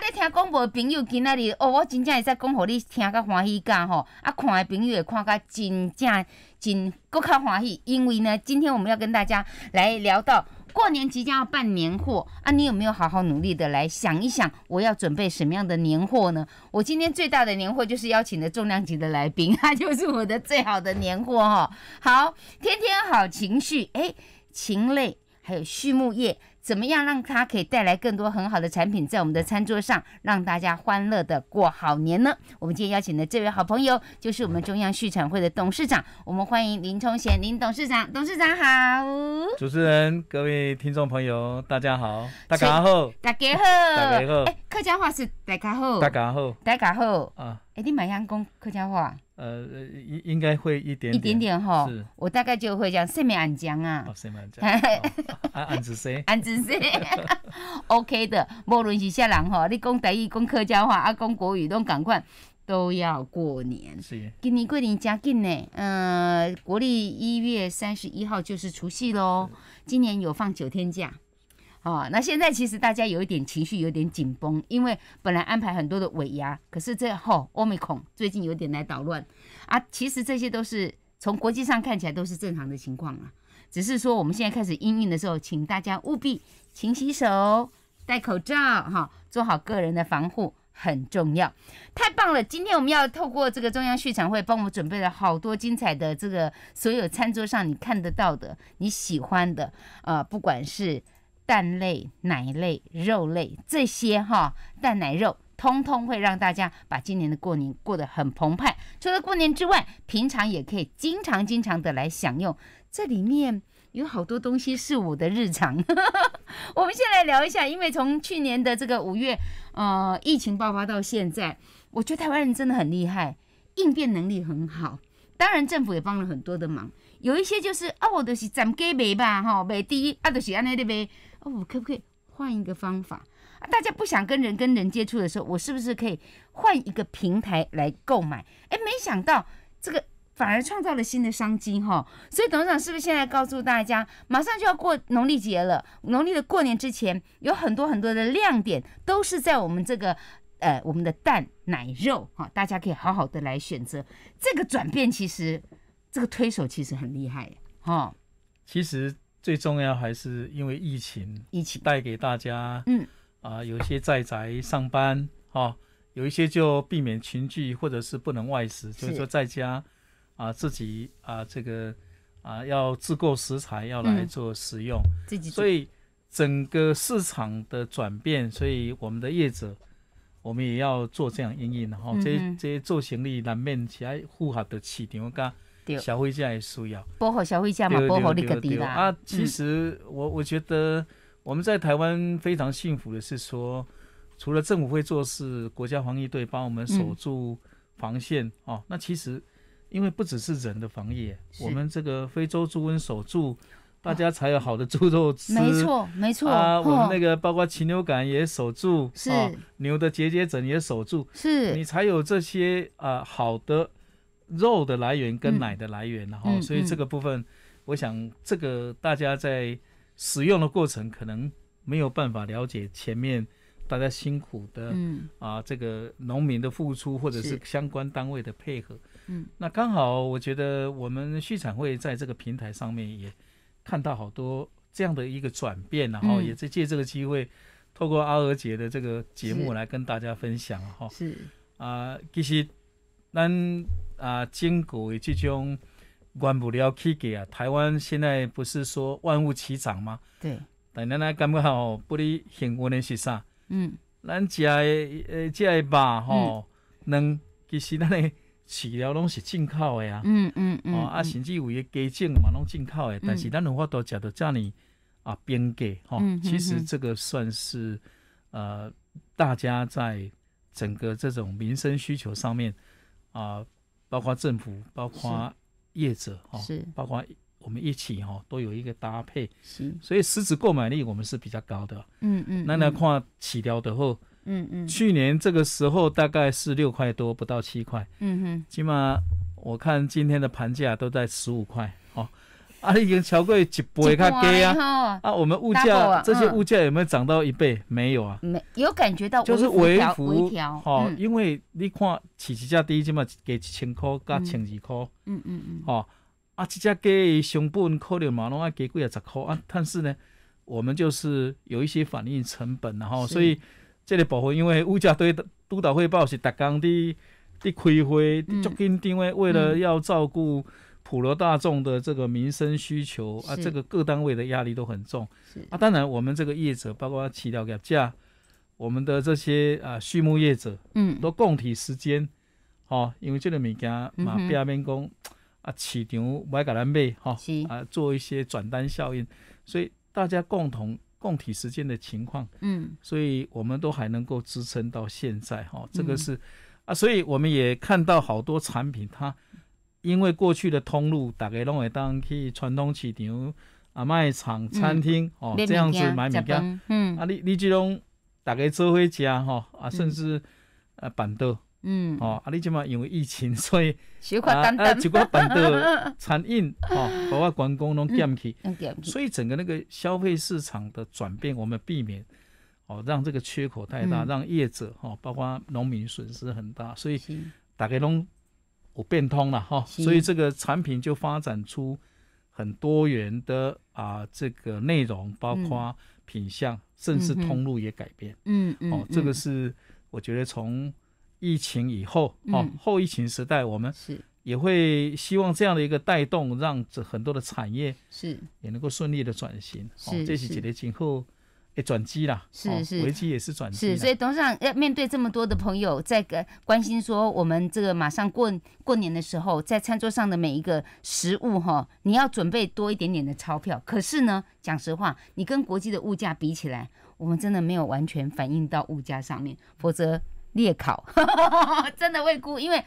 在听讲的朋友，今仔日哦，我真正会使讲，互你听甲欢喜个吼。啊，看的朋友会看甲真正真，佫较欢喜。因为呢，今天我们要跟大家来聊到过年即将要办年货啊，你有没有好好努力的来想一想，我要准备什么样的年货呢？我今天最大的年货就是邀请的重量级的来宾，他就是我的最好的年货哈。好，天天好情绪，哎，禽类还有畜牧业。怎么样让它可以带来更多很好的产品在我们的餐桌上，让大家欢乐的过好年呢？我们今天邀请的这位好朋友就是我们中央畜产会的董事长，我们欢迎林崇贤林董事长，董事长好。主持人，各位听众朋友，大家好。大家好，大家好，大家好。哎，客家话是大家好，大家好，大家好。啊，哎，你咪样讲客家话。呃，应应该会一点一点点哈。是，我大概就会讲睡眠安江啊，塞安江，安安子睡，安子睡 o k 的。无论是啥人哈，你讲台语、讲客家话，啊，讲国语都赶快。都要过年。是，今年过年加紧呢，嗯，国历一月三十一号就是除夕喽。今年有放九天假。哦，那现在其实大家有一点情绪有点紧绷，因为本来安排很多的尾牙，可是这后欧米孔最近有点来捣乱啊。其实这些都是从国际上看起来都是正常的情况啊，只是说我们现在开始应运的时候，请大家务必勤洗手、戴口罩，哈，做好个人的防护很重要。太棒了，今天我们要透过这个中央续场会，帮我们准备了好多精彩的这个所有餐桌上你看得到的、你喜欢的呃，不管是。蛋类、奶类、肉类这些哈，蛋奶肉通通会让大家把今年的过年过得很澎湃。除了过年之外，平常也可以经常经常的来享用。这里面有好多东西是我的日常。我们先来聊一下，因为从去年的这个五月，呃，疫情爆发到现在，我觉得台湾人真的很厉害，应变能力很好。当然，政府也帮了很多的忙。有一些就是啊，我就是暂给买吧，哈，买低啊，就是安尼的呗。可不可以换一个方法？大家不想跟人跟人接触的时候，我是不是可以换一个平台来购买？哎，没想到这个反而创造了新的商机哈！所以董事长是不是现在告诉大家，马上就要过农历节了，农历的过年之前有很多很多的亮点，都是在我们这个呃我们的蛋奶肉哈，大家可以好好的来选择。这个转变其实，这个推手其实很厉害哈。其实。最重要还是因为疫情，疫情带给大家，嗯啊，有些在宅上班啊，有一些就避免群聚或者是不能外食，所以说在家啊自己啊这个啊要自购食材要来做食用，所以整个市场的转变，所以我们的业者我们也要做这样应应，然后这这些做行李难免是来符合到市场噶。消费者也需要保护消费者嘛，保护你个地啦啊！其实我我觉得我们在台湾非常幸福的是说，除了政府会做事，国家防疫队帮我们守住防线哦。那其实因为不只是人的防疫，我们这个非洲猪瘟守住，大家才有好的猪肉吃。没错，没错啊！我们那个包括禽流感也守住，是牛的结节疹也守住，是你才有这些啊好的。肉的来源跟奶的来源，然后，所以这个部分，我想这个大家在使用的过程，可能没有办法了解前面大家辛苦的，嗯啊，这个农民的付出，或者是相关单位的配合，嗯，那刚好我觉得我们畜产会在这个平台上面也看到好多这样的一个转变，然后，也在借这个机会，透过阿尔姐的这个节目来跟大家分享哈，是啊，其实咱。啊，经过诶，这种原不了起价啊！台湾现在不是说万物齐涨吗？对。但咱来感觉哦，不哩幸运的是啥？嗯，咱食的呃，食的肉吼，能其实咱的饲料拢是进口的啊。嗯嗯嗯。哦啊，甚至有些鸡种嘛，拢进口的。但是咱有法度食到这样啊，变价哈，其实这个算是呃，大家在整个这种民生需求上面啊。包括政府，包括业者哈，是包括我们一起哈，都有一个搭配，是，所以实质购买力我们是比较高的，嗯嗯，那那看起掉的后，嗯嗯，去年这个时候大概是六块多，不到七块，嗯哼，起码我看今天的盘价都在十五块。啊，已经超过一倍较低啊！啊，我们物价这些物价有没有涨到一倍？没有啊，没有感觉到就是微幅调，哦，因为你看，饲一只鸡即码给一千块加千二块，嗯嗯嗯，哦，啊，一只鸡成本可能嘛拢爱给几啊十块啊，但是呢，我们就是有一些反映成本，然后所以这个部分因为物价对督导汇报是逐工的的开会，足紧张位，为了要照顾。普罗大众的这个民生需求啊，这个各单位的压力都很重啊。当然，我们这个业者，包括饲料价，我们的这些啊畜牧业者，嗯，都供体时间，哦，因为这个物件嘛，别边工啊，市场买给来卖，哈，啊，做一些转单效应，所以大家共同供体时间的情况，嗯，所以我们都还能够支撑到现在，哈，这个是啊，所以我们也看到好多产品它。因为过去的通路，大家拢会当去传统市场啊，卖场、餐厅哦，这样子买物件。嗯。啊，你你这种大家做伙啊，哦，啊，甚至啊板凳。嗯。哦，啊，你这嘛因为疫情，所以啊啊，几寡板凳 餐饮哦，包括员工拢减去，所以整个那个消费市场的转变，我们避免哦，让这个缺口太大，让业者哦，包括农民损失很大，所以大家拢。我变通了哈，所以这个产品就发展出很多元的啊，这个内容包括品相，甚至通路也改变。嗯嗯，哦，这个是我觉得从疫情以后，哦后疫情时代，我们是也会希望这样的一个带动，让这很多的产业是也能够顺利的转型。是，这是几类今后。转机啦，是是，危机也是转机。是，所以董事长要面对这么多的朋友在关心说，我们这个马上过过年的时候，在餐桌上的每一个食物哈，你要准备多一点点的钞票。可是呢，讲实话，你跟国际的物价比起来，我们真的没有完全反映到物价上面，否则裂考，真的会估，因为。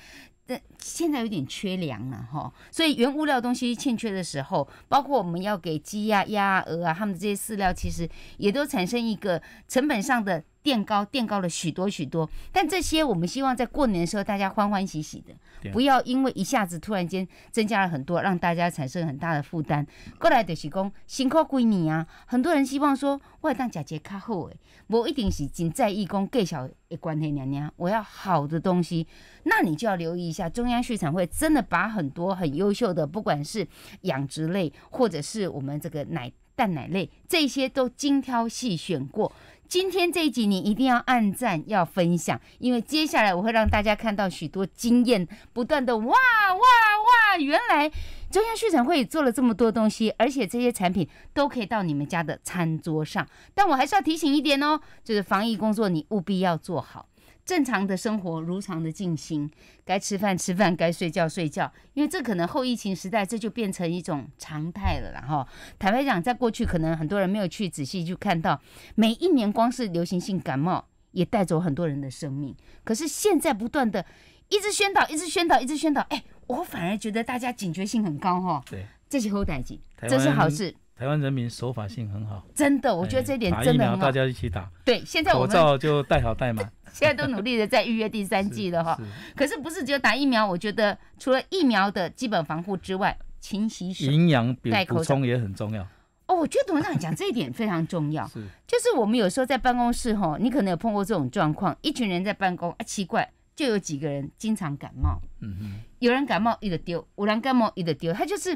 现在有点缺粮了哈，所以原物料东西欠缺的时候，包括我们要给鸡啊、鸭啊、鹅啊，他们这些饲料，其实也都产生一个成本上的。垫高垫高了许多许多，但这些我们希望在过年的时候大家欢欢喜喜的，不要因为一下子突然间增加了很多，让大家产生很大的负担。过来的是讲辛苦几年啊，很多人希望说我当姐些较好诶，我一定是仅在义工给小一关的娘娘，我要好的东西。那你就要留意一下，中央畜产会真的把很多很优秀的，不管是养殖类或者是我们这个奶蛋奶类，这些都精挑细选过。今天这一集你一定要按赞，要分享，因为接下来我会让大家看到许多经验，不断的哇哇哇！原来中央畜产会做了这么多东西，而且这些产品都可以到你们家的餐桌上。但我还是要提醒一点哦，就是防疫工作你务必要做好。正常的生活如常的进行，该吃饭吃饭，该睡觉睡觉，因为这可能后疫情时代，这就变成一种常态了，哈。坦白讲，在过去可能很多人没有去仔细去看到，每一年光是流行性感冒也带走很多人的生命。可是现在不断的一直宣导，一直宣导，一直宣导，哎，我反而觉得大家警觉性很高，哈。对，这些后代级，这是好事。台湾人民守法性很好，真的，我觉得这点真的很好。大家一起打。对，现在我们口罩就戴好戴满。现在都努力的在预约第三季了哈。可是不是只有打疫苗？我觉得除了疫苗的基本防护之外，勤洗手、营养补补充也很重要。哦，我觉得董事长讲这一点非常重要。是，就是我们有时候在办公室哈，你可能有碰过这种状况：一群人在办公啊，奇怪，就有几个人经常感冒。嗯哼，有人感冒一直丢，有人感冒一直丢，他就是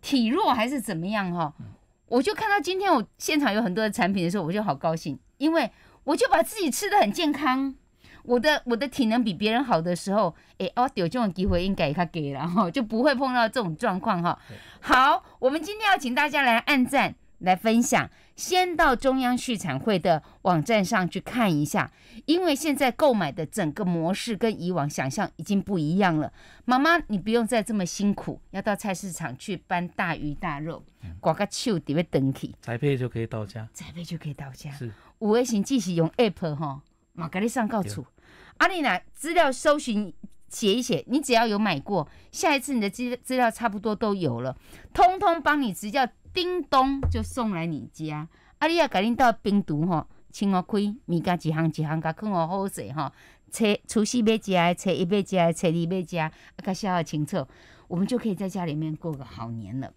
体弱还是怎么样哈？我就看到今天我现场有很多的产品的时候，我就好高兴，因为我就把自己吃的很健康，我的我的体能比别人好的时候，哎，我有这种机会应该也给了哈，就不会碰到这种状况哈。好，我们今天要请大家来按赞来分享。先到中央畜产会的网站上去看一下，因为现在购买的整个模式跟以往想象已经不一样了。妈妈，你不用再这么辛苦，要到菜市场去搬大鱼大肉，刮个袖底会登起，宅配就可以到家，宅配就可以到家。是，五维行继续用 app 哈，马格力上告处，阿丽娜资料搜寻写一写，你只要有买过，下一次你的资资料差不多都有了，通通帮你直接。叮咚就送来你家，啊！你啊，赶紧到冰毒吼，清我开，每家一行一行甲放我好头坐吼。切，厨师每家切一辈家切，一辈家啊，甲削好清脆，我们就可以在家里面过个好年了。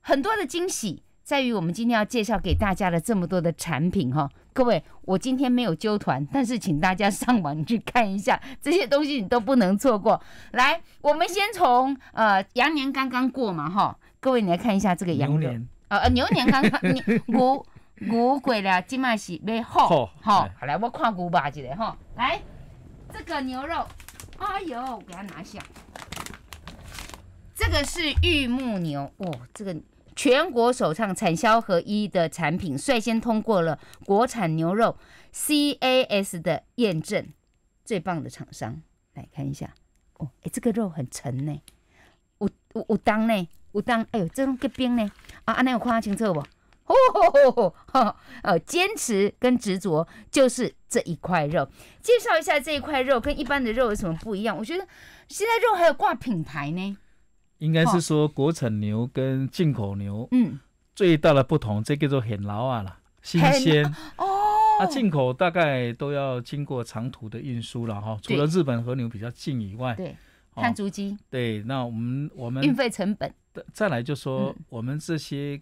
很多的惊喜在于我们今天要介绍给大家的这么多的产品哈，各位，我今天没有揪团，但是请大家上网去看一下，这些东西你都不能错过。来，我们先从呃，羊年刚刚过嘛哈，各位，你来看一下这个羊年。呃牛年刚刚 牛牛牛过了，今麦是要好，好，好来，我看牛肉一个吼，来，这个牛肉，哎呦，我给它拿下，这个是玉木牛，哇，这个全国首创产销合一的产品，率先通过了国产牛肉 C A S 的验证，最棒的厂商，来看一下，哦，哎，这个肉很沉呢，有有有当呢。有当，哎呦，这种格边呢？啊，那有看清楚不？哦，坚持跟执着就是这一块肉。介绍一下这一块肉跟一般的肉有什么不一样？我觉得现在肉还有挂品牌呢。应该是说国产牛跟进口牛，嗯，最大的不同，这叫做很劳啊啦，新鲜哦。啊，进口大概都要经过长途的运输了哈。除了日本和牛比较近以外，对。看足金，对，那我们我们运费成本，再来就说我们这些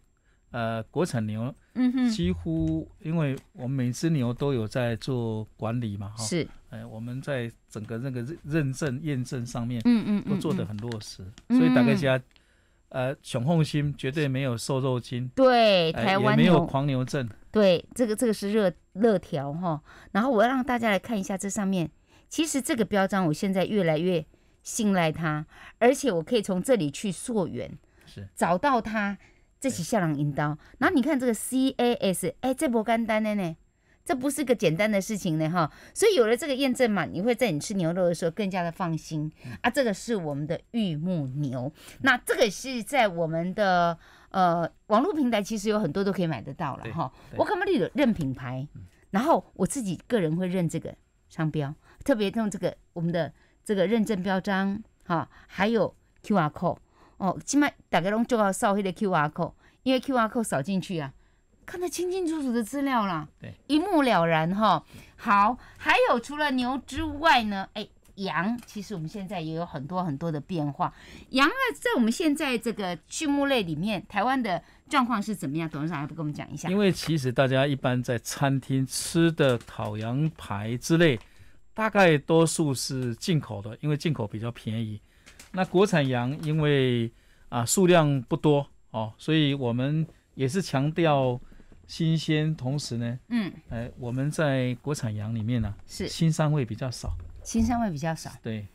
呃国产牛，嗯哼，几乎因为我们每只牛都有在做管理嘛，哈，是，哎，我们在整个那个认认证验证上面，嗯嗯，都做的很落实，所以大概家，呃，雄厚心绝对没有瘦肉精，对，台湾没有狂牛症，对，这个这个是热热条哈，然后我要让大家来看一下这上面，其实这个标章我现在越来越。信赖它，而且我可以从这里去溯源，是找到它这起下狼银刀。然后你看这个 C A S，哎，这不干单的呢，这不是个简单的事情呢哈。所以有了这个验证嘛，你会在你吃牛肉的时候更加的放心啊。这个是我们的玉木牛，那这个是在我们的呃网络平台，其实有很多都可以买得到了哈。我可能就认品牌，然后我自己个人会认这个商标，特别用这个我们的。这个认证标章，哈，还有 QR code 哦，起码大概拢就要扫些的 QR code，因为 QR code 扫进去啊，看得清清楚楚的资料啦，对，一目了然哈。好，还有除了牛之外呢，哎，羊，其实我们现在也有很多很多的变化。羊呢，在我们现在这个畜牧类里面，台湾的状况是怎么样？董事长要不跟我们讲一下？因为其实大家一般在餐厅吃的烤羊排之类。大概多数是进口的，因为进口比较便宜。那国产羊，因为啊数量不多哦，所以我们也是强调新鲜。同时呢，嗯，哎，我们在国产羊里面呢，是腥膻味比较少，腥膻味比较少。对，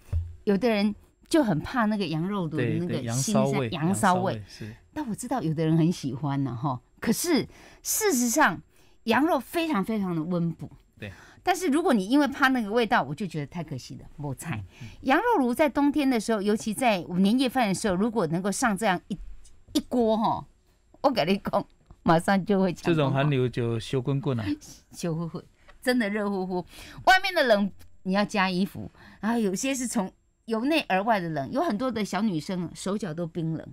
有的人就很怕那个羊肉的那个腥膻味，羊骚味。是。但我知道有的人很喜欢呢，哈。可是事实上，羊肉非常非常的温补。对。但是如果你因为怕那个味道，我就觉得太可惜了，没菜。羊肉炉在冬天的时候，尤其在年夜饭的时候，如果能够上这样一一锅哈，我跟你讲，马上就会这种寒流就烧滚滚啊，烧乎乎，真的热乎乎。外面的冷，你要加衣服。然后有些是从由内而外的冷，有很多的小女生手脚都冰冷，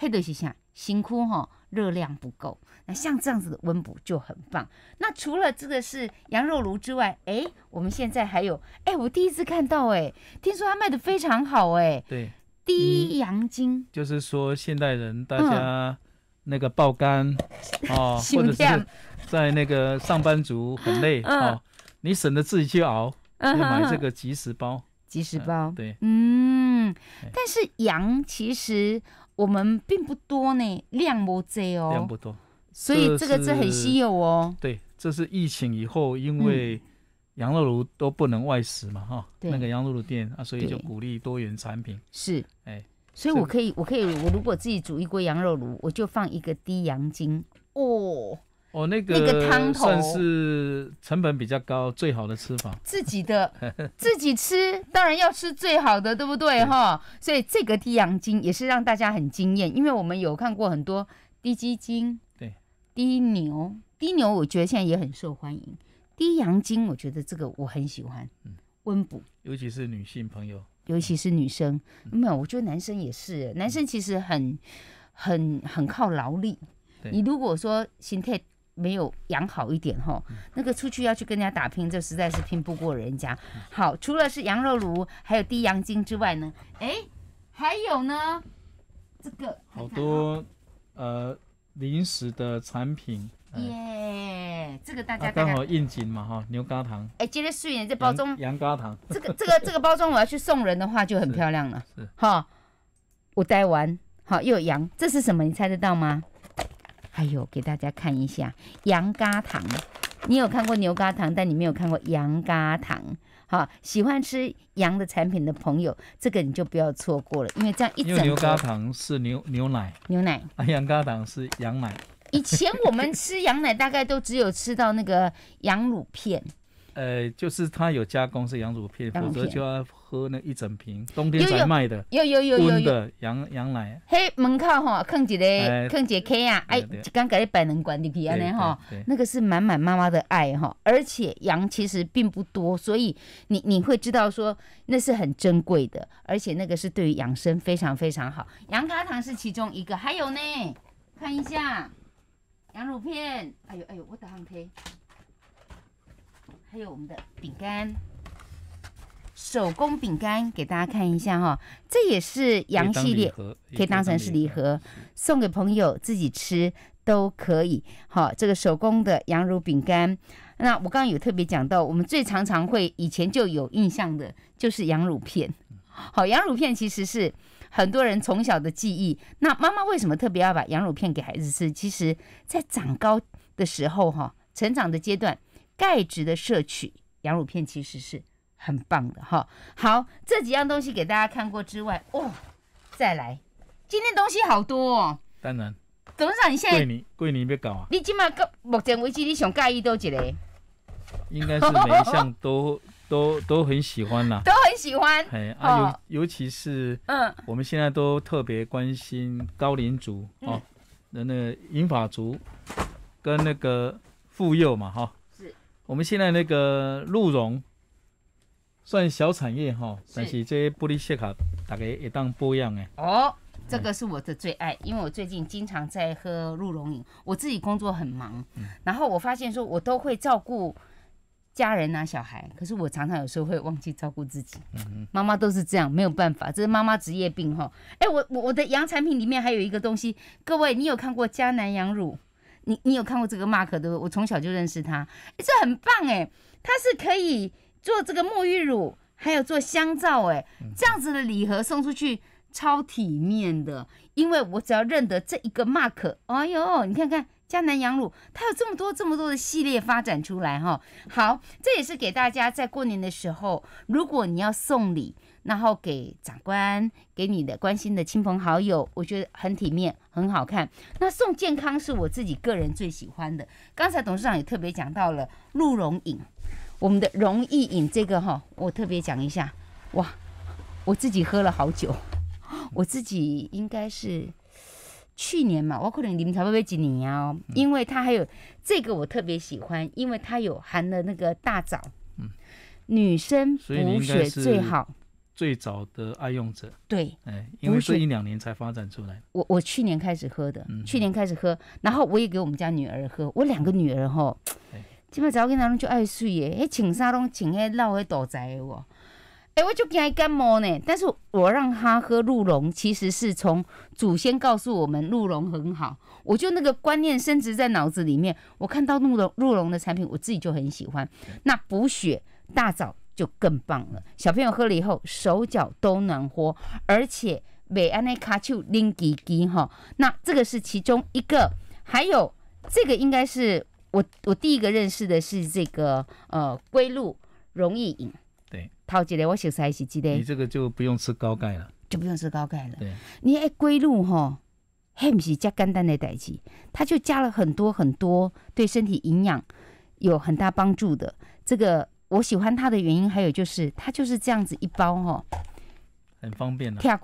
黑的是想辛苦哈。热量不够，那像这样子的温补就很棒。那除了这个是羊肉炉之外，哎，我们现在还有，哎，我第一次看到，哎，听说它卖的非常好，哎，对，第一羊精，就是说现代人大家那个爆肝哦，或者是在那个上班族很累啊，你省得自己去熬，买这个即食包，即食包，对，嗯，但是羊其实。我们并不多呢，量不多哦，量不多，所以这个是很稀有哦。对，这是疫情以后，因为羊肉炉都不能外食嘛，哈，那个羊肉炉店啊，所以就鼓励多元产品。是，哎，所以我可以，我可以，我如果自己煮一锅羊肉炉，我就放一个低羊精哦。哦，那个那个汤头是成本比较高，最好的吃法，自己的 自己吃，当然要吃最好的，对不对哈？所以这个低阳精也是让大家很惊艳，因为我们有看过很多低鸡精，对，低牛，低牛我觉得现在也很受欢迎，低阳精我觉得这个我很喜欢，嗯，温补，尤其是女性朋友，尤其是女生，没有，我觉得男生也是，男生其实很很很靠劳力，你如果说心态。没有养好一点哈，那个出去要去跟人家打拼，这实在是拼不过人家。好，除了是羊肉炉，还有低羊精之外呢，哎，还有呢，这个好多呃零食的产品。耶，这个大家看刚好应景嘛哈，牛轧糖。哎，今天斯云，这包装。羊轧糖。这个这个这个包装我要去送人的话就很漂亮了。是哈，我带完好又有羊，这是什么？你猜得到吗？还有给大家看一下羊嘎糖。你有看过牛嘎糖，但你没有看过羊嘎糖。好，喜欢吃羊的产品的朋友，这个你就不要错过了，因为这样一整。因为牛肝糖是牛牛奶，牛奶；啊，羊肝糖是羊奶。以前我们吃羊奶，大概都只有吃到那个羊乳片。呃，就是它有加工是羊乳片，否则就要喝那一整瓶，冬天才卖的，有有有有的羊羊奶。嘿，门口吼，坑一个，坑一个 K 啊，哎，刚给你百能馆的去安尼吼，那个是满满妈妈的爱哈，而且羊其实并不多，所以你你会知道说那是很珍贵的，而且那个是对于养生非常非常好，羊咖糖是其中一个，还有呢，看一下羊乳片，哎呦哎呦，我导航去。还有我们的饼干，手工饼干给大家看一下哈，这也是羊系列，可以当成是礼盒，送给朋友、自己吃都可以。好，这个手工的羊乳饼干，那我刚刚有特别讲到，我们最常常会以前就有印象的，就是羊乳片。好，羊乳片其实是很多人从小的记忆。那妈妈为什么特别要把羊乳片给孩子吃？其实，在长高的时候哈，成长的阶段。钙质的摄取，羊乳片其实是很棒的哈。好，这几样东西给大家看过之外，哦，再来，今天东西好多哦。当然，董事长，你现在桂林桂你要搞啊？你今嘛到目前为止，你想介意多几个？应该是每一项都 都都很喜欢啦，都很喜欢。哎，尤尤其是，嗯，我们现在都特别关心高龄族啊，那那银发族跟那个妇幼嘛，哈。我们现在那个鹿茸算小产业哈，但是这些玻璃适卡大概也当保养哎。哦，这个是我的最爱，因为我最近经常在喝鹿茸饮。我自己工作很忙，然后我发现说，我都会照顾家人啊、小孩，可是我常常有时候会忘记照顾自己。妈妈都是这样，没有办法，这是妈妈职业病哈。哎，我我我的羊产品里面还有一个东西，各位你有看过迦南羊乳？你你有看过这个 Mark 的？我从小就认识他，这很棒哎！它是可以做这个沐浴乳，还有做香皂哎，这样子的礼盒送出去超体面的。因为我只要认得这一个 Mark，哎呦，你看看江南羊乳，它有这么多这么多的系列发展出来哈。好，这也是给大家在过年的时候，如果你要送礼。然后给长官，给你的关心的亲朋好友，我觉得很体面，很好看。那送健康是我自己个人最喜欢的。刚才董事长也特别讲到了鹿茸饮，我们的容易饮，这个哈，我特别讲一下。哇，我自己喝了好久，我自己应该是去年嘛，我可能你们才喝这几年哦，因为它还有这个我特别喜欢，因为它有含了那个大枣，嗯，女生补血最好。最早的爱用者，对，哎，为最一两年才发展出来。我我去年开始喝的，去年开始喝，然后我也给我们家女儿喝。我两个女儿吼，今麦早上拢就爱睡耶，哎，穿啥拢穿迄闹迄躲宅的我，哎我就怕伊感冒呢。但是我让他喝鹿茸，其实是从祖先告诉我们鹿茸很好，我就那个观念升值在脑子里面。我看到鹿茸鹿茸的产品，我自己就很喜欢。那补血大枣。就更棒了，小朋友喝了以后手脚都暖和，而且每安内卡丘拎几几哈。那这个是其中一个，还有这个应该是我我第一个认识的是这个呃龟鹿容易饮。对，陶吉嘞，我小三还是记得。你这个就不用吃高钙了，就不用吃高钙了。对，你龟鹿哈，还不是加简单的代志，它就加了很多很多对身体营养有很大帮助的这个。我喜欢它的原因，还有就是它就是这样子一包哈，很方便呢，拆开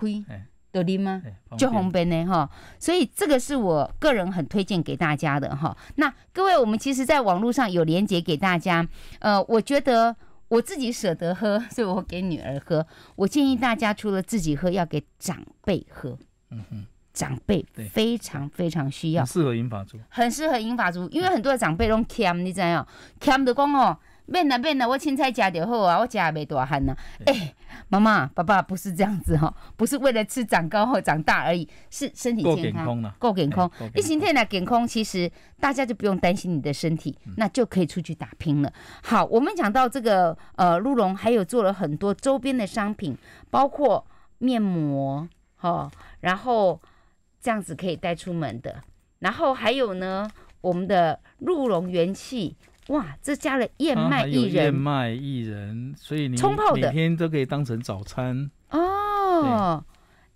得拎吗？就红本呢哈，所以这个是我个人很推荐给大家的哈。那各位，我们其实在网络上有连接给大家。呃，我觉得我自己舍得喝，所以我给女儿喝。我建议大家除了自己喝，要给长辈喝。嗯哼，长辈非常非常需要，适合银发族，很适合饮法族，因为很多的长辈都 cam，你怎样 cam 的工哦。免啦免啦，我青菜食着好啊，我食也多大汗呐。哎，妈妈爸爸不是这样子哈，不是为了吃长高或长大而已，是身体健康够健康了，够一星天来健康，其实大家就不用担心你的身体，那就可以出去打拼了。好，我们讲到这个呃鹿茸，还有做了很多周边的商品，包括面膜哈，然后这样子可以带出门的，然后还有呢，我们的鹿茸元气。哇，这加了燕麦薏仁，燕麦薏仁，所以冲泡的每天都可以当成早餐哦。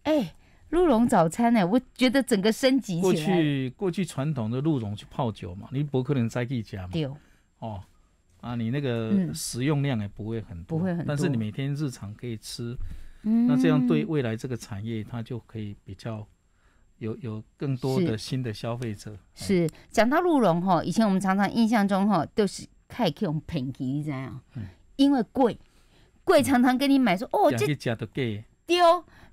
哎，鹿茸早餐呢？我觉得整个升级起来。过去过去传统的鹿茸去泡酒嘛，你不可能再去家嘛。哦，啊，你那个食用量也不会很多，不会很多，但是你每天日常可以吃，那这样对未来这个产业它就可以比较。有有更多的新的消费者是讲到鹿茸哈，以前我们常常印象中哈都是阿 Q 我们评级这样，因为贵贵常常跟你买说哦这加都贵对，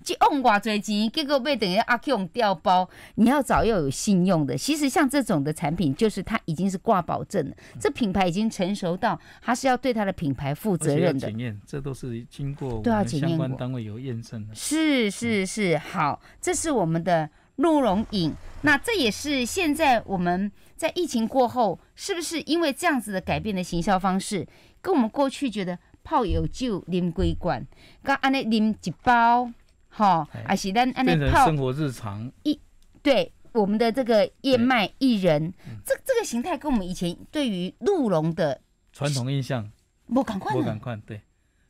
这用我多少钱，结果被等于阿 Q 掉包，你要找要有信用的。其实像这种的产品，就是它已经是挂保证了，这品牌已经成熟到它是要对它的品牌负责任的。检验，这都是经过我们相关单位有验证的。是是是，好，这是我们的。鹿茸饮，那这也是现在我们在疫情过后，是不是因为这样子的改变的行销方式，跟我们过去觉得泡有酒、饮龟罐，跟安尼饮几包，吼，还是咱安尼泡生活日常？一，对，我们的这个燕麦一人，这这个形态跟我们以前对于鹿茸的传统印象，不赶快，不赶快，对，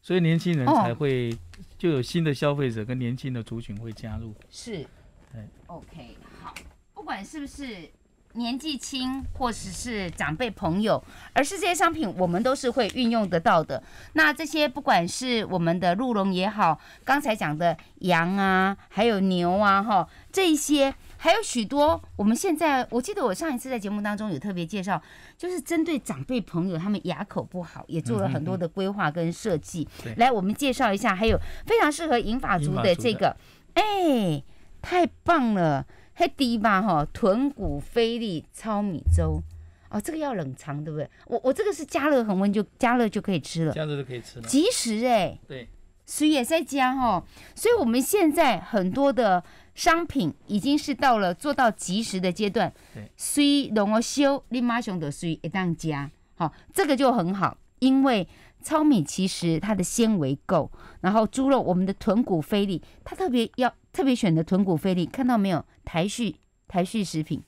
所以年轻人才会就有新的消费者跟年轻的族群会加入，是。嗯，OK，好，不管是不是年纪轻，或者是长辈朋友，而是这些商品我们都是会运用得到的。那这些不管是我们的鹿茸也好，刚才讲的羊啊，还有牛啊，哈，这一些还有许多。我们现在我记得我上一次在节目当中有特别介绍，就是针对长辈朋友他们牙口不好，也做了很多的规划跟设计。来，我们介绍一下，还有非常适合银发族的这个，哎。太棒了，黑迪吧哈？豚骨菲力糙米粥，哦，这个要冷藏对不对？我我这个是加热恒温就加热就可以吃了，加热就可以吃了，即食哎。对，水也在加哈，所以我们现在很多的商品已经是到了做到即食的阶段。对，水龙哥修，立马熊的水一旦加，好，这个就很好，因为。糙米其实它的纤维够，然后猪肉我们的臀骨菲力，它特别要特别选的臀骨菲力，看到没有？台旭台旭食品，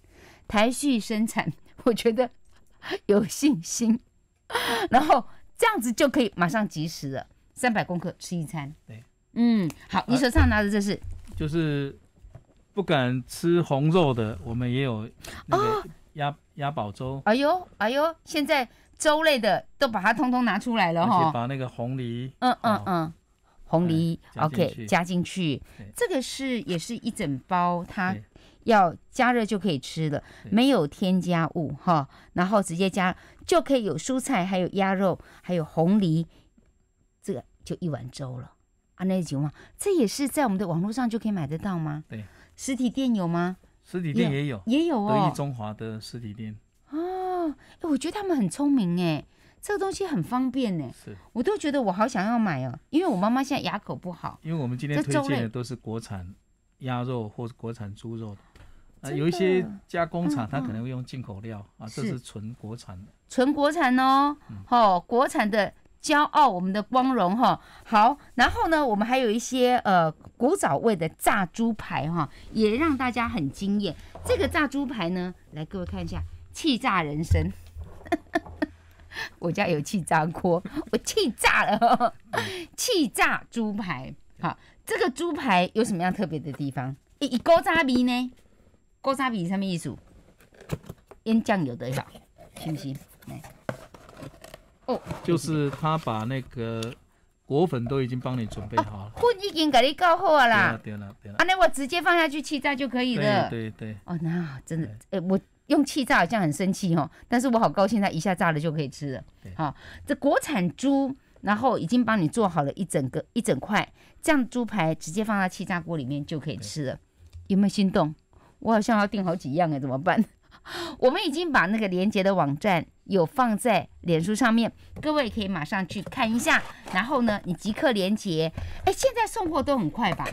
台旭生产，我觉得有信心。然后这样子就可以马上即食了，三百公克吃一餐。对，嗯，好，你手上拿的这是？就是不敢吃红肉的，我们也有那个鸭鸭宝粥。哎呦哎呦，现在。粥类的都把它通通拿出来了哈，把那个红梨，嗯嗯嗯，红梨，OK，加进去。这个是也是一整包，它要加热就可以吃了，没有添加物哈。然后直接加就可以有蔬菜，还有鸭肉，还有红梨，这个就一碗粥了。啊，那情况，这也是在我们的网络上就可以买得到吗？对，实体店有吗？实体店也有，也有哦，德意中华的实体店。哎，我觉得他们很聪明哎，这个东西很方便呢。是，我都觉得我好想要买哦，因为我妈妈现在牙口不好。因为我们今天推荐的都是国产鸭肉或国产猪肉的，啊，有一些加工厂它可能会用进口料啊，这是纯国产的。纯国产哦，哦，国产的骄傲，我们的光荣哈。好，然后呢，我们还有一些呃古早味的炸猪排哈，也让大家很惊艳。这个炸猪排呢，来各位看一下。气炸人生！我家有气炸锅，我气炸了，气炸猪排。好，这个猪排有什么样特别的地方？一一锅渣皮呢？锅渣皮什么意思？腌酱油多少？行不行？哦，就是他把那个果粉都已经帮你准备好了，粉已经给你搞好了啦。对了对了，那我直接放下去气炸就可以了。对对。对。哦，那真的，哎我。用气炸好像很生气哦，但是我好高兴，它一下炸了就可以吃了。好，这国产猪，然后已经帮你做好了一整个一整块，这样猪排直接放到气炸锅里面就可以吃了，有没有心动？我好像要订好几样哎，怎么办？我们已经把那个连接的网站有放在脸书上面，各位可以马上去看一下，然后呢，你即刻连接。哎，现在送货都很快吧？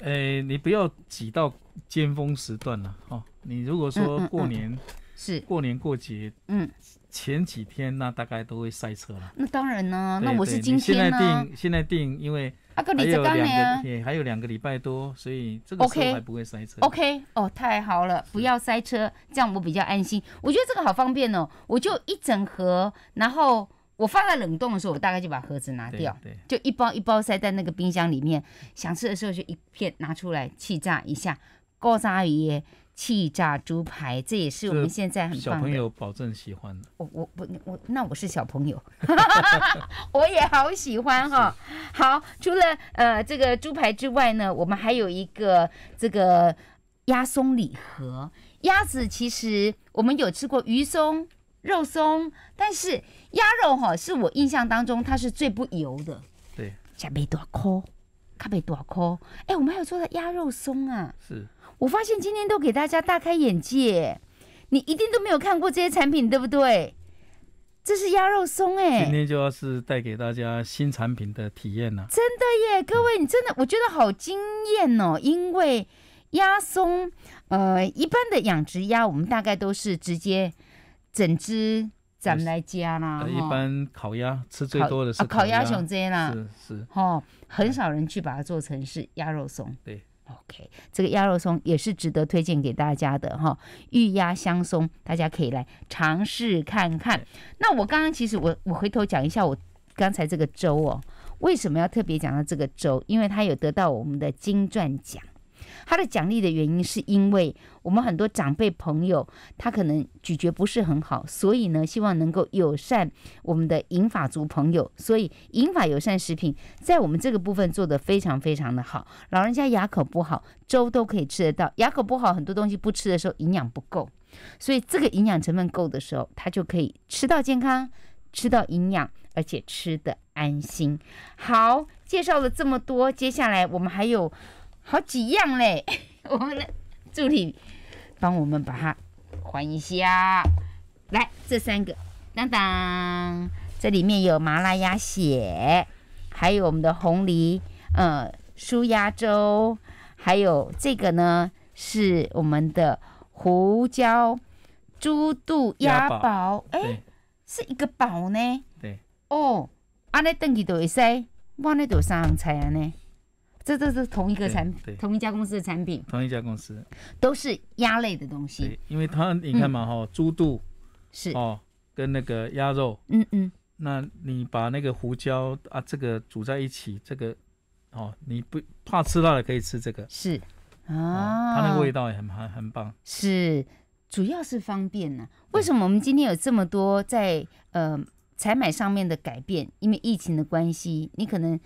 哎，你不要挤到尖峰时段了哈。你如果说过年是过年过节，嗯，前几天那大概都会塞车了。那当然呢，那我是今天呢，现在定，现在定，因为也还有两个也还有两个礼拜多，所以这个时候还不会塞车。OK，哦，太好了，不要塞车，这样我比较安心。我觉得这个好方便哦，我就一整盒，然后我放在冷冻的时候，我大概就把盒子拿掉，就一包一包塞在那个冰箱里面，想吃的时候就一片拿出来气炸一下，高炸阿姨。气炸猪排，这也是我们现在很棒。小朋友保证喜欢的。我我我我，那我是小朋友，我也好喜欢哈。好，除了呃这个猪排之外呢，我们还有一个这个鸭松礼盒。鸭子其实我们有吃过鱼松、肉松，但是鸭肉哈是我印象当中它是最不油的。对，呷袂多颗，呷袂多颗。哎，我们还有做的鸭肉松啊。是。我发现今天都给大家大开眼界，你一定都没有看过这些产品，对不对？这是鸭肉松哎，今天就要是带给大家新产品的体验呢。真的耶，各位，你真的，我觉得好惊艳哦。因为鸭松，呃，一般的养殖鸭，我们大概都是直接整只咱们来加啦。一般烤鸭吃最多的是烤鸭熊这些啦，是是，哦，很少人去把它做成是鸭肉松。对。OK，这个鸭肉松也是值得推荐给大家的哈，玉鸭香松，大家可以来尝试看看。那我刚刚其实我我回头讲一下，我刚才这个粥哦，为什么要特别讲到这个粥？因为它有得到我们的金钻奖。它的奖励的原因是因为我们很多长辈朋友，他可能咀嚼不是很好，所以呢，希望能够友善我们的银发族朋友，所以银发友善食品在我们这个部分做得非常非常的好。老人家牙口不好，粥都可以吃得到；牙口不好，很多东西不吃的时候营养不够，所以这个营养成分够的时候，他就可以吃到健康，吃到营养，而且吃的安心。好，介绍了这么多，接下来我们还有。好几样嘞，我们的助理帮我们把它换一下。来，这三个，当当，这里面有麻辣鸭血，还有我们的红梨，呃，酥鸭粥，还有这个呢是我们的胡椒猪肚鸭煲。哎，是一个煲呢？对。哦，安尼登记都会使，我安都三菜安尼。这这是同一个产品，同一家公司的产品，同一家公司都是鸭类的东西。因为它你看嘛，哈，猪肚是哦，跟那个鸭肉，嗯嗯，那你把那个胡椒啊，这个煮在一起，这个哦，你不怕吃辣的可以吃这个，是啊，它那个味道也很很很棒。是，主要是方便呢？为什么我们今天有这么多在呃采买上面的改变？因为疫情的关系，你可能。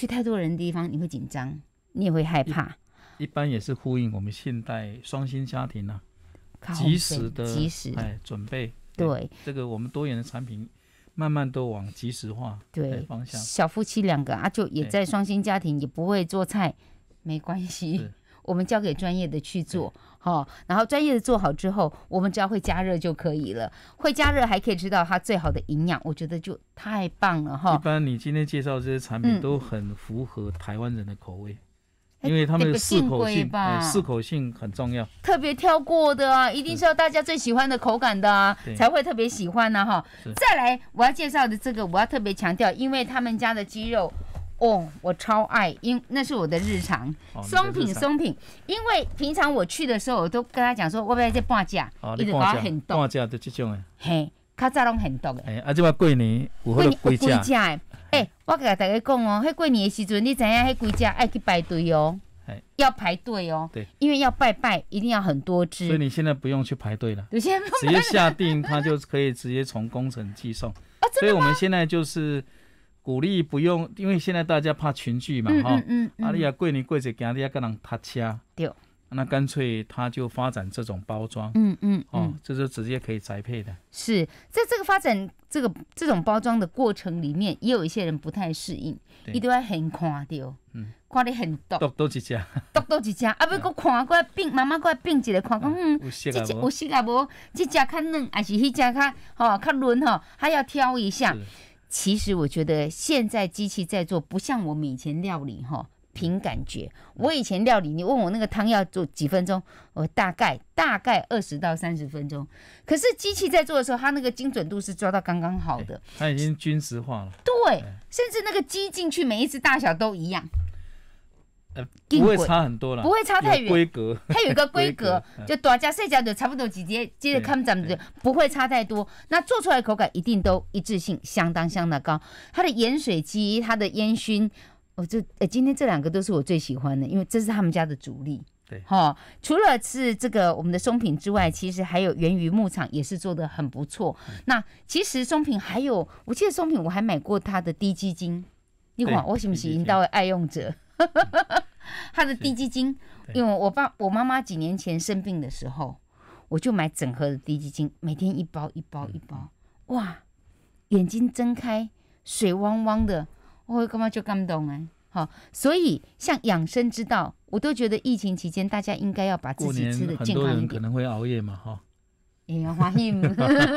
去太多人的地方，你会紧张，你也会害怕。一般也是呼应我们现代双薪家庭呐，及时的及时哎准备。对，这个我们多元的产品慢慢都往及时化对方向。小夫妻两个啊，就也在双薪家庭，也不会做菜，没关系，我们交给专业的去做。好，然后专业的做好之后，我们只要会加热就可以了。会加热还可以吃到它最好的营养，我觉得就太棒了哈。一般你今天介绍这些产品都很符合台湾人的口味，因为他们的适口性，适口性很重要。特别挑过的啊，一定是要大家最喜欢的口感的啊，才会特别喜欢呢哈。再来我要介绍的这个，我要特别强调，因为他们家的鸡肉。哦，我超爱，因那是我的日常。松品松品，因为平常我去的时候，我都跟他讲说，要不要再半价？一直讲很多。半价的这种的，嘿，卡罩拢很多的。哎，啊，这嘛过年有好多归家哎，我跟大家讲哦，迄过年的时候，你知影，迄归价爱去排队哦，要排队哦，对，因为要拜拜，一定要很多只。所以你现在不用去排队了，直接下定，他就可以直接从工程寄送。啊，所以我们现在就是。鼓励不用，因为现在大家怕群聚嘛，哈。啊，你亚过年过节，今日亚跟人搭车，对。那干脆他就发展这种包装，嗯嗯，哦，这是直接可以栽培的。是在这个发展这个这种包装的过程里面，也有一些人不太适应，伊都要很看到，嗯，看得很多，多毒一只，多 毒一只，啊，不过看，搁来并，妈妈搁来并一来看，讲嗯，这只有色啊无，这只较嫩，还是迄只较，哦，较嫩吼，还要挑一下。其实我觉得现在机器在做，不像我们以前料理哈，凭感觉。我以前料理，你问我那个汤要做几分钟，我大概大概二十到三十分钟。可是机器在做的时候，它那个精准度是抓到刚刚好的，它已经均质化了。对，甚至那个鸡进去每一只大小都一样。不会差很多了，不会差太远。规格它有一个规格，就短加这家的差不多，直接接着看咱们的，不会差太多。那做出来的口感一定都一致性相当相当高。它的盐水鸡，它的烟熏，我这呃，今天这两个都是我最喜欢的，因为这是他们家的主力。对，哈，除了是这个我们的松品之外，其实还有源于牧场也是做的很不错。那其实松品还有，我记得松品我还买过它的低基金，你话我是不是引导爱用者？他的低基精，因为我爸我妈妈几年前生病的时候，我就买整盒的低基精，每天一包一包一包，哇，眼睛睁开，水汪汪的，我干嘛就感动哎，好，所以像养生之道，我都觉得疫情期间大家应该要把自己吃的健康一点。很多人可能会熬夜嘛，哈。也要玩命，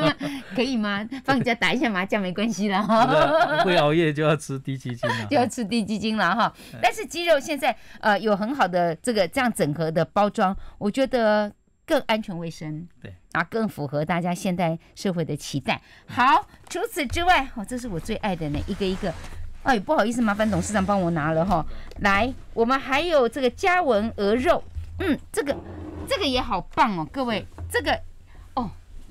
可以吗？放假打一下麻将没关系啦。哈。会熬夜就要吃低基金 就要吃低基金了哈。但是鸡肉现在呃有很好的这个这样整合的包装，我觉得更安全卫生。对。啊，更符合大家现代社会的期待。好，除此之外，哦，这是我最爱的呢，一个一个，哎，不好意思，麻烦董事长帮我拿了哈。来，我们还有这个嘉文鹅肉，嗯，这个这个也好棒哦，各位，这个。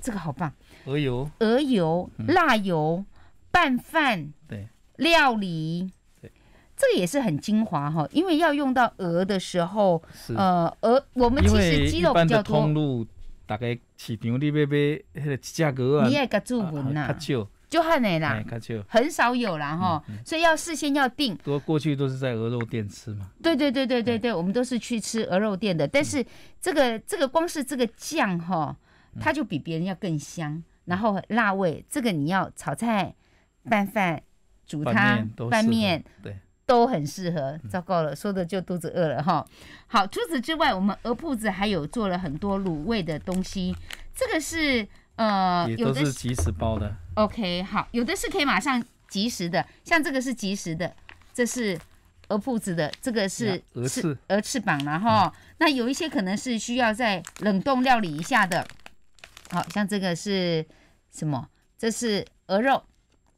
这个好棒，鹅油、鹅油、辣油、拌饭、对，料理，对，这个也是很精华哈，因为要用到鹅的时候，呃鹅，我们其实鸡肉比较多。通路，大概市场你要买那个价格啊，你也够住稳呐，卡旧就很难啦，卡旧很少有啦哈，所以要事先要定。多过去都是在鹅肉店吃嘛。对对对对对对，我们都是去吃鹅肉店的，但是这个这个光是这个酱哈。它就比别人要更香，然后辣味这个你要炒菜、拌饭、煮汤、拌面，对，都很适合。糟糕了，说的就肚子饿了哈。好，除此之外，我们鹅铺子还有做了很多卤味的东西。这个是呃，有的是即时包的。OK，好，有的是可以马上即时的，像这个是即时的，这是鹅铺子的，这个是鹅翅、鹅翅膀了哈。那有一些可能是需要再冷冻料理一下的。好像这个是什么？这是鹅肉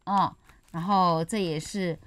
哦，然后这也是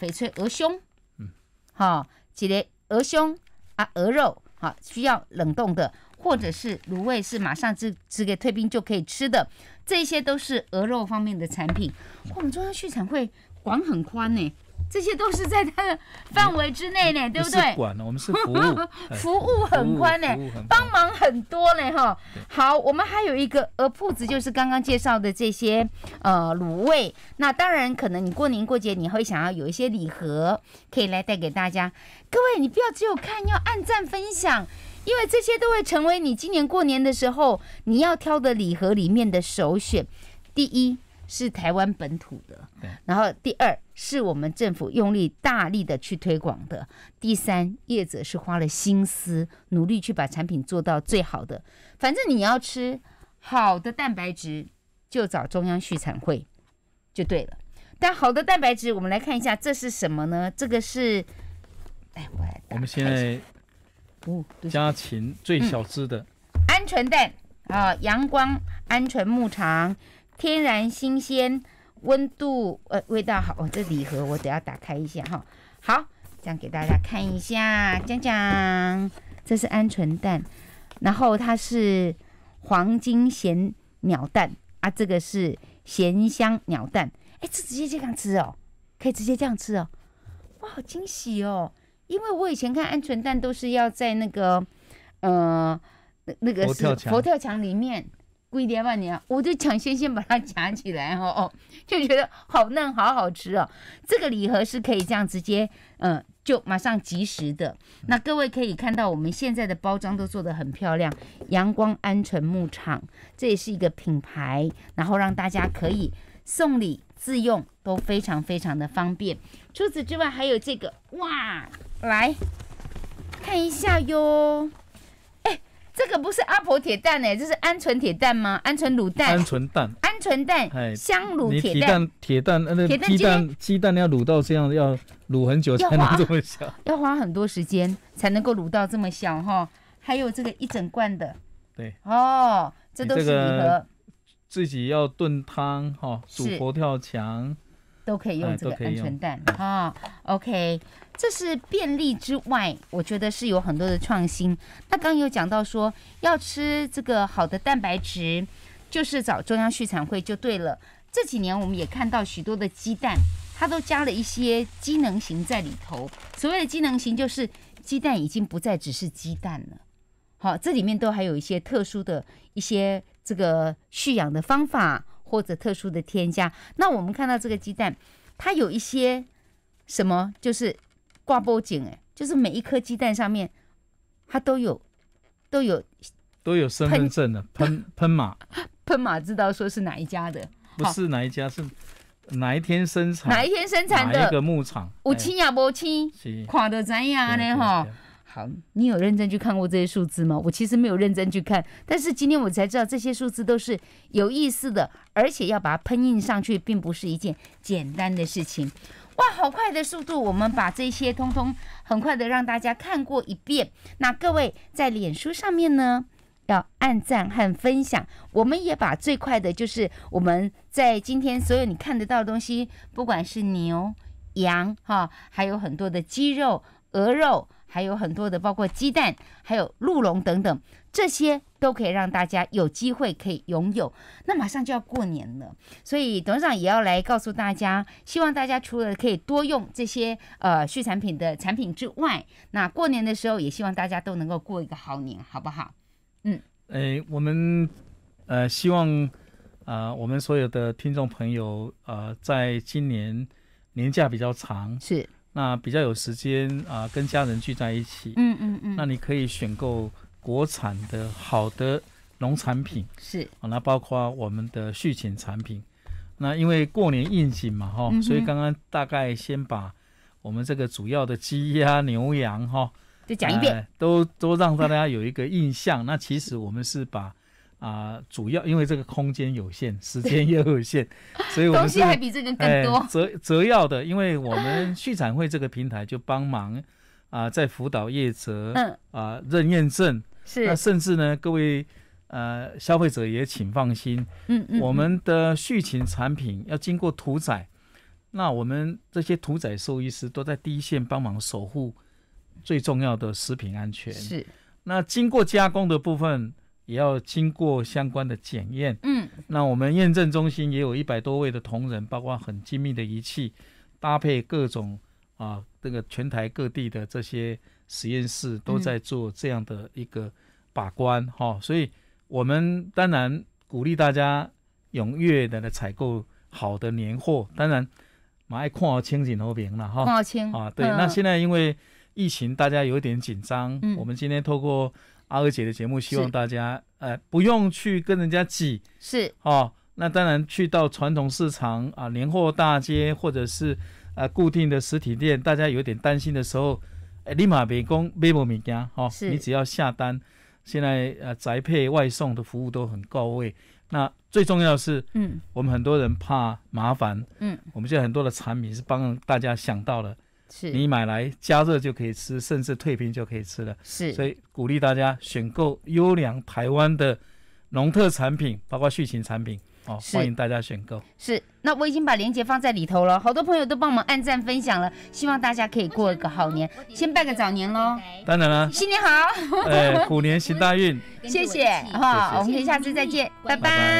翡翠鹅胸，嗯，好，几些鹅胸啊，鹅肉好需要冷冻的，或者是卤味是马上是直接退冰就可以吃的，这些都是鹅肉方面的产品。我们中央畜产会管很宽呢。这些都是在他的范围之内呢，对不对？管了，我们是服务，服务很宽呢，帮忙很多呢，哈。好，我们还有一个呃铺子，就是刚刚介绍的这些呃卤味。那当然，可能你过年过节你会想要有一些礼盒可以来带给大家。各位，你不要只有看，要按赞分享，因为这些都会成为你今年过年的时候你要挑的礼盒里面的首选。第一。是台湾本土的，然后第二是我们政府用力大力的去推广的，第三业者是花了心思努力去把产品做到最好的。反正你要吃好的蛋白质，就找中央畜产会，就对了。但好的蛋白质，我们来看一下，这是什么呢？这个是哎，我们现在哦，家禽最小只的鹌鹑蛋啊，阳光鹌鹑牧场。天然新鲜，温度呃味道好哦。这礼盒我得要打开一下哈。好，这样给大家看一下，讲讲，这是鹌鹑蛋，然后它是黄金咸鸟蛋啊，这个是咸香鸟蛋。哎，这直接这样吃哦，可以直接这样吃哦。哇，好惊喜哦，因为我以前看鹌鹑蛋都是要在那个呃那个佛跳墙里面。龟一年半年，我就抢先先把它夹起来哦 就觉得好嫩，好好吃哦。这个礼盒是可以这样直接，嗯，就马上即时的。那各位可以看到，我们现在的包装都做得很漂亮。阳光鹌鹑牧场，这也是一个品牌，然后让大家可以送礼自用都非常非常的方便。除此之外，还有这个哇，来看一下哟。这个不是阿婆铁蛋哎，这是鹌鹑铁蛋吗？鹌鹑卤蛋。鹌鹑蛋。鹌鹑蛋。香卤铁蛋。铁蛋，铁蛋，鸡蛋鸡蛋要卤到这样，要卤很久才能这么小。要花很多时间才能够卤到这么小哈。还有这个一整罐的。对。哦，这都是礼盒。自己要炖汤哈，煮佛跳墙，都可以用这个鹌鹑蛋啊。OK。这是便利之外，我觉得是有很多的创新。那刚有讲到说，要吃这个好的蛋白质，就是找中央畜产会就对了。这几年我们也看到许多的鸡蛋，它都加了一些机能型在里头。所谓的机能型，就是鸡蛋已经不再只是鸡蛋了。好，这里面都还有一些特殊的、一些这个蓄养的方法或者特殊的添加。那我们看到这个鸡蛋，它有一些什么，就是。挂脖颈，哎，就是每一颗鸡蛋上面，它都有，都有，都有身份证的喷喷码，喷码知道说是哪一家的，不是哪一家，是哪一天生产，哪一天生产的，一个牧场，我亲呀，五亲，垮的怎样呢？哈，好，你有认真去看过这些数字吗？我其实没有认真去看，但是今天我才知道这些数字都是有意思的，而且要把它喷印上去，并不是一件简单的事情。哇，好快的速度！我们把这些通通很快的让大家看过一遍。那各位在脸书上面呢，要按赞和分享。我们也把最快的就是我们在今天所有你看得到的东西，不管是牛、羊哈，还有很多的鸡肉、鹅肉，还有很多的包括鸡蛋，还有鹿茸等等。这些都可以让大家有机会可以拥有。那马上就要过年了，所以董事长也要来告诉大家，希望大家除了可以多用这些呃畜产品的产品之外，那过年的时候也希望大家都能够过一个好年，好不好？嗯，哎，我们呃希望啊，我们所有的听众朋友啊，在今年年假比较长，是那比较有时间啊，跟家人聚在一起，嗯嗯嗯，那你可以选购。国产的好的农产品是，那包括我们的畜禽产品。那因为过年应景嘛，哈，所以刚刚大概先把我们这个主要的鸡鸭牛羊哈，再讲一遍，都都让大家有一个印象。那其实我们是把啊，主要因为这个空间有限，时间也有限，所以我们东西还比这个更多，择择要的，因为我们畜产会这个平台就帮忙啊，在辅导业者 啊认验证。是，那甚至呢，各位，呃，消费者也请放心，嗯嗯，我们的畜禽产品要经过屠宰，那我们这些屠宰兽医师都在第一线帮忙守护最重要的食品安全。是，那经过加工的部分也要经过相关的检验，嗯，那我们验证中心也有一百多位的同仁，包括很精密的仪器，搭配各种啊，这个全台各地的这些。实验室都在做这样的一个把关哈，所以我们当然鼓励大家踊跃的来采购好的年货。当然，买看好千景和平了哈。空而千啊，对。那现在因为疫情，大家有点紧张。嗯。我们今天透过阿娥姐的节目，希望大家呃不用去跟人家挤。是。哦，那当然去到传统市场啊，年货大街或者是呃固定的实体店，大家有点担心的时候。哎，立马别讲买某物件，吼，你只要下单，现在呃宅配外送的服务都很到位。那最重要的是，嗯，我们很多人怕麻烦，嗯，我们现在很多的产品是帮大家想到了，你买来加热就可以吃，甚至退冰就可以吃了，是，所以鼓励大家选购优良台湾的农特产品，包括畜禽产品，哦，欢迎大家选购。是。那我已经把链接放在里头了，好多朋友都帮忙按赞分享了，希望大家可以过个好年，先拜个早年喽。当然了，新年好，哎，虎年行大运，谢谢，好我们下次再见，拜拜。